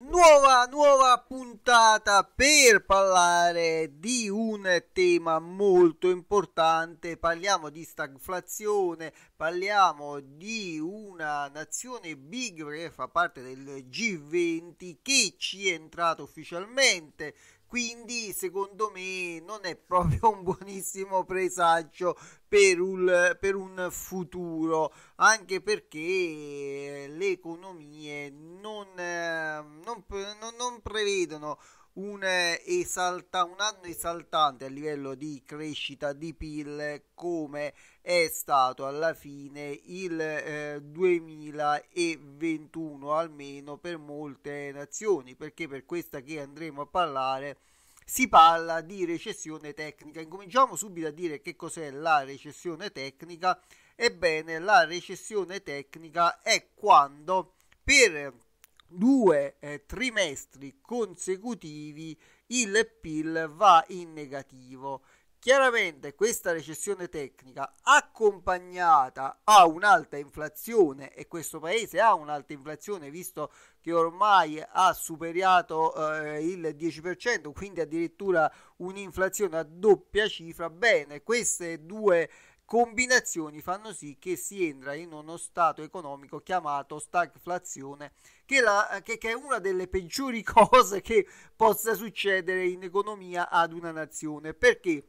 Nuova, nuova puntata per parlare di un tema molto importante, parliamo di stagflazione, parliamo di una nazione big che fa parte del G20 che ci è entrata ufficialmente quindi secondo me non è proprio un buonissimo presagio per un, per un futuro anche perché le economie non, non, eh, non, non prevedono un, esalta, un, anno esaltante a livello di crescita di PIL come è stato alla fine il eh, 2021 almeno per molte nazioni perché per questa che andremo a parlare si parla di recessione tecnica incominciamo subito a dire che cos'è la recessione tecnica ebbene la recessione tecnica è quando per due eh, trimestri consecutivi il PIL va in negativo. Chiaramente questa recessione tecnica accompagnata a un'alta inflazione e questo paese ha un'alta inflazione visto che ormai ha superato eh, il 10%, quindi addirittura un'inflazione a doppia cifra. Bene, queste due combinazioni fanno sì che si entra in uno stato economico chiamato stagflazione, che, la, che, che, è una delle peggiori cose che possa succedere in economia ad una nazione, perché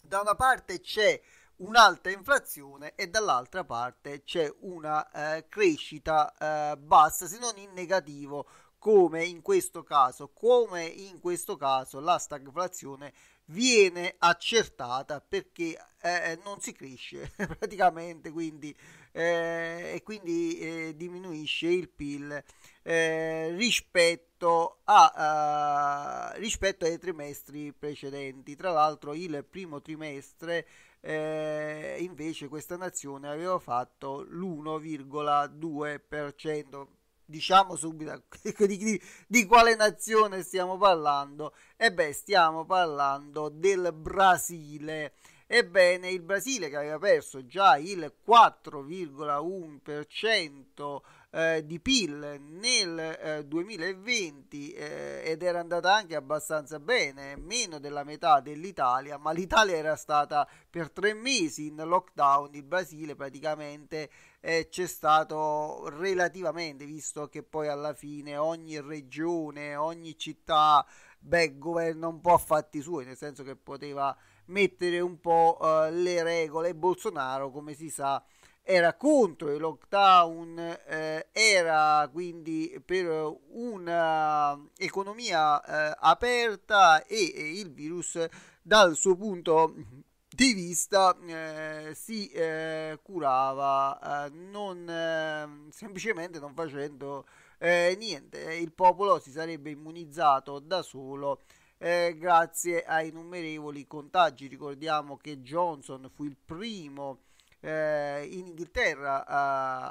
da una parte c'è un'alta inflazione e dall'altra parte c'è una eh, crescita eh, bassa, se non in negativo, come in questo caso, come in questo caso la stagflazione viene accertata perché eh, eh non si cresce praticamente quindi, eh, e quindi eh, diminuisce il PIL eh, rispetto, a, uh, rispetto, ai trimestri precedenti. Tra l'altro il primo trimestre invece questa nazione aveva fatto l'1,2% diciamo subito di, di, di, quale nazione stiamo parlando. E beh, stiamo parlando del Brasile. Ebbene, il Brasile che aveva perso già il 4,1% eh, di PIL nel eh, 2020 eh, ed era andata anche abbastanza bene, meno della metà dell'Italia, ma l'Italia era stata per tre mesi in lockdown, il Brasile praticamente eh, c'è stato relativamente, visto che poi alla fine ogni regione, ogni città, beh, governa un po' a fatti suoi, nel senso che poteva mettere un po' eh, le regole. Bolsonaro, come si sa, era contro il lockdown, eh, era quindi per un'economia eh, aperta e, e, il virus dal suo punto di di vista eh, si eh, curava eh, non, eh, semplicemente non facendo eh, niente il popolo si sarebbe immunizzato da solo eh, grazie a innumerevoli contagi ricordiamo che Johnson fu il primo in Inghilterra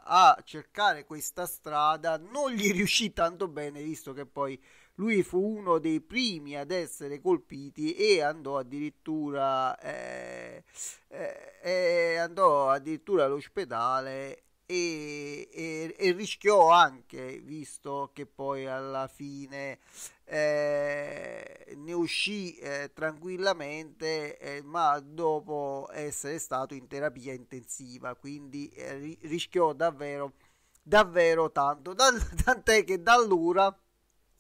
a cercare questa strada non gli riuscì tanto bene visto che poi lui fu uno dei primi ad essere colpiti e andò addirittura, eh, eh, andò addirittura all'ospedale e, e, e, rischiò anche, visto che poi alla fine eh, ne uscì eh, tranquillamente, eh, ma dopo essere stato in terapia intensiva, quindi eh, rischiò davvero, davvero tanto, tant'è che da allora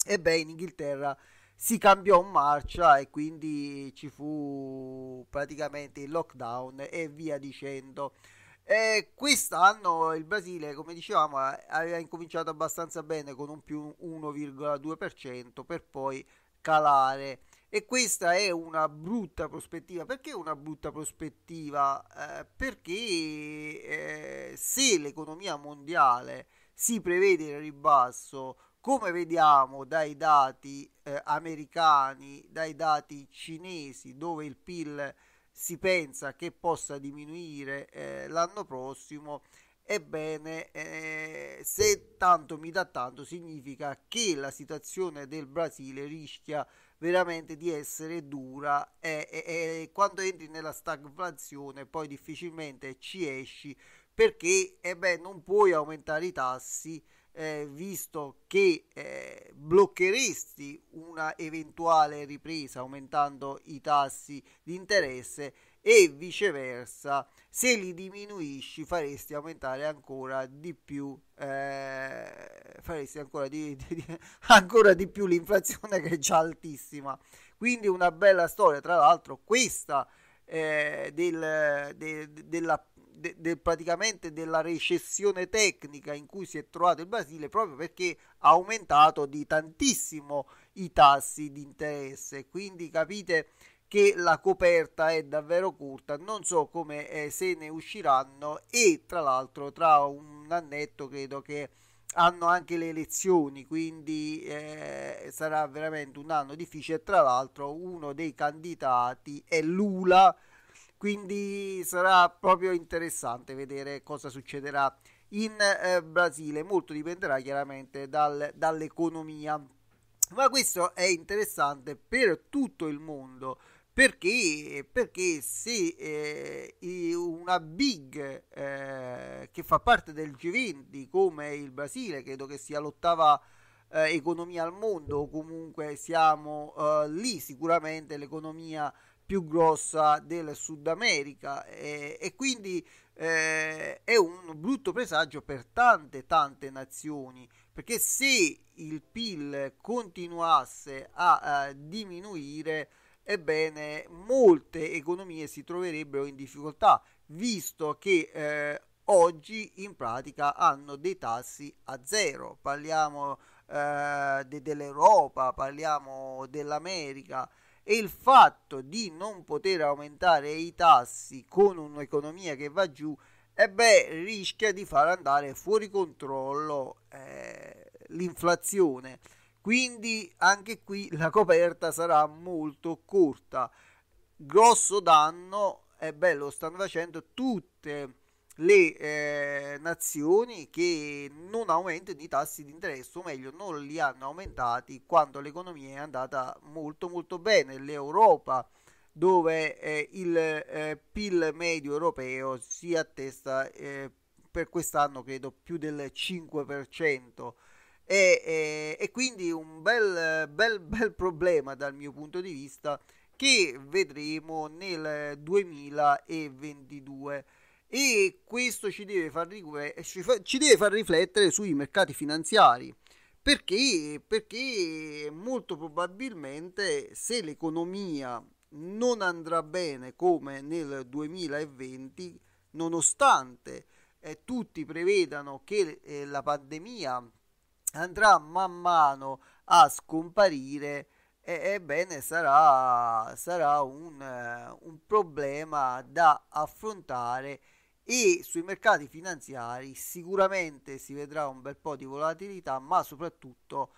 e beh, in Inghilterra si cambiò marcia e quindi ci fu praticamente il lockdown e via dicendo. E quest'anno il Brasile, come dicevamo, aveva incominciato abbastanza bene con un più 1,2% per poi calare. E questa è una brutta prospettiva. Perché una brutta prospettiva? Eh, perché eh, se l'economia mondiale si prevede il ribasso come vediamo dai dati eh, americani, dai dati cinesi, dove il PIL si pensa che possa diminuire eh, l'anno prossimo, ebbene, eh, se tanto mi dà tanto, significa che la situazione del Brasile rischia veramente di essere dura e, e, e quando entri nella stagflazione poi difficilmente ci esci perché eh beh, non puoi aumentare i tassi eh, visto che eh, bloccheresti una eventuale ripresa aumentando i tassi di interesse e viceversa se li diminuisci faresti aumentare ancora di più eh, faresti ancora di, di, di, ancora di più l'inflazione che è già altissima quindi una bella storia tra l'altro questa eh, del, de, della de, de, praticamente della recessione tecnica in cui si è trovato il Brasile proprio perché ha aumentato di tantissimo i tassi di interesse. Quindi capite che la coperta è davvero curta, non so come eh, se ne usciranno e tra l'altro tra un annetto credo che hanno anche le elezioni, quindi eh, sarà veramente un anno difficile. Tra l'altro uno dei candidati è Lula quindi sarà proprio interessante vedere cosa succederà in eh, Brasile. Molto dipenderà chiaramente dal, dall'economia. Ma questo è interessante per tutto il mondo. Perché? Perché se eh, una big eh, che fa parte del G20 come il Brasile, credo che sia l'ottava eh, economia al mondo, o comunque siamo eh, lì sicuramente l'economia eh, più grossa del Sud America e, e quindi eh, è un brutto presagio per tante tante nazioni perché se il PIL continuasse a, a diminuire ebbene molte economie si troverebbero in difficoltà visto che eh, oggi in pratica hanno dei tassi a zero parliamo eh, de, dell'Europa parliamo dell'America e il fatto di non poter aumentare i tassi con un'economia che va giù e eh beh, rischia di far andare fuori controllo eh, l'inflazione. Quindi anche qui la coperta sarà molto corta. Grosso danno, e eh beh, lo stanno facendo tutte le eh, nazioni che non aumentano i tassi di interesse, o meglio, non li hanno aumentati quando l'economia è andata molto molto bene. L'Europa, dove eh, il eh, PIL medio europeo si attesta eh, per quest'anno, credo, più del 5%. E, e, eh, e quindi un bel, bel, bel problema dal mio punto di vista che vedremo nel 2022 e questo ci deve far, eh, ci deve far riflettere sui mercati finanziari. Perché? Perché molto probabilmente se l'economia non andrà bene come nel 2020, nonostante eh, tutti prevedano che eh, la pandemia andrà man mano a scomparire, eh, ebbene sarà, sarà un, eh, un problema da affrontare e sui mercati finanziari sicuramente si vedrà un bel po' di volatilità, ma soprattutto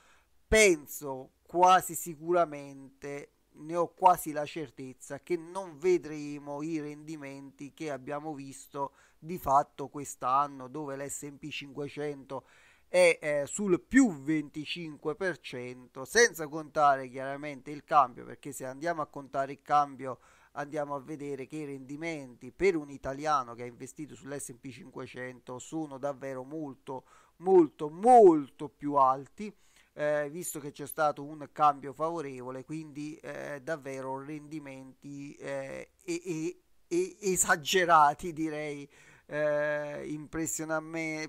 penso quasi sicuramente, ne ho quasi la certezza, che non vedremo i rendimenti che abbiamo visto di fatto quest'anno, dove l'SP 500 è eh, sul più 25%, senza contare chiaramente il cambio, perché se andiamo a contare il cambio andiamo a vedere che i rendimenti per un italiano che ha investito sull'S&P 500 sono davvero molto molto molto più alti eh, visto che c'è stato un cambio favorevole quindi eh, davvero rendimenti eh, e, e, esagerati direi eh, impressiona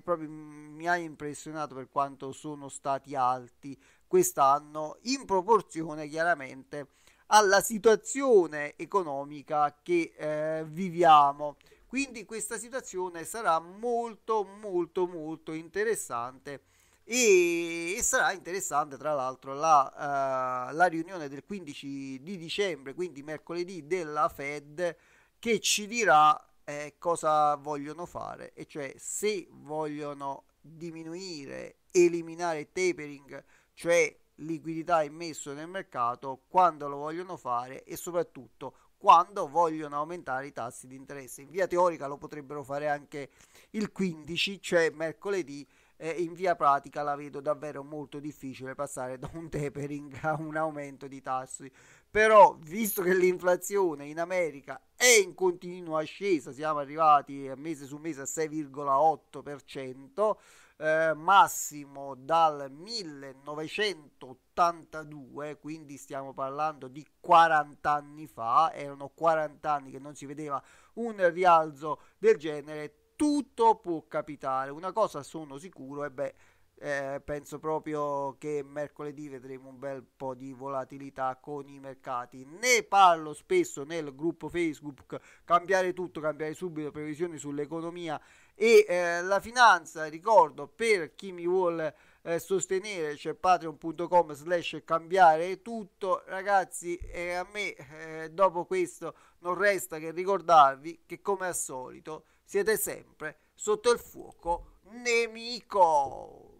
proprio mi ha impressionato per quanto sono stati alti quest'anno in proporzione chiaramente alla situazione economica che eh, viviamo. Quindi questa situazione sarà molto molto molto interessante e, e sarà interessante tra l'altro la, uh, la, riunione del 15 di dicembre, quindi mercoledì della Fed che ci dirà eh, cosa vogliono fare e cioè se vogliono diminuire, eliminare il tapering, cioè liquidità immesso nel mercato, quando lo vogliono fare e soprattutto quando vogliono aumentare i tassi di interesse. In via teorica lo potrebbero fare anche il 15, cioè mercoledì, eh, in via pratica la vedo davvero molto difficile passare da un tapering a un aumento di tassi. Però, visto che l'inflazione in America è in continua ascesa, siamo arrivati mese su mese a 6,8%, eh, massimo dal 1982, quindi stiamo parlando di 40 anni fa, erano 40 anni che non si vedeva un rialzo del genere, tutto può capitare, una cosa sono sicuro e beh eh, penso proprio che mercoledì vedremo un bel po' di volatilità con i mercati. Ne parlo spesso nel gruppo Facebook, cambiare tutto, cambiare subito previsioni sull'economia e eh, la finanza. Ricordo per chi mi vuole eh, sostenere c'è patreon.com slash cambiare tutto. Ragazzi, eh, a me eh, dopo questo non resta che ricordarvi che come al solito siete sempre sotto il fuoco nemico.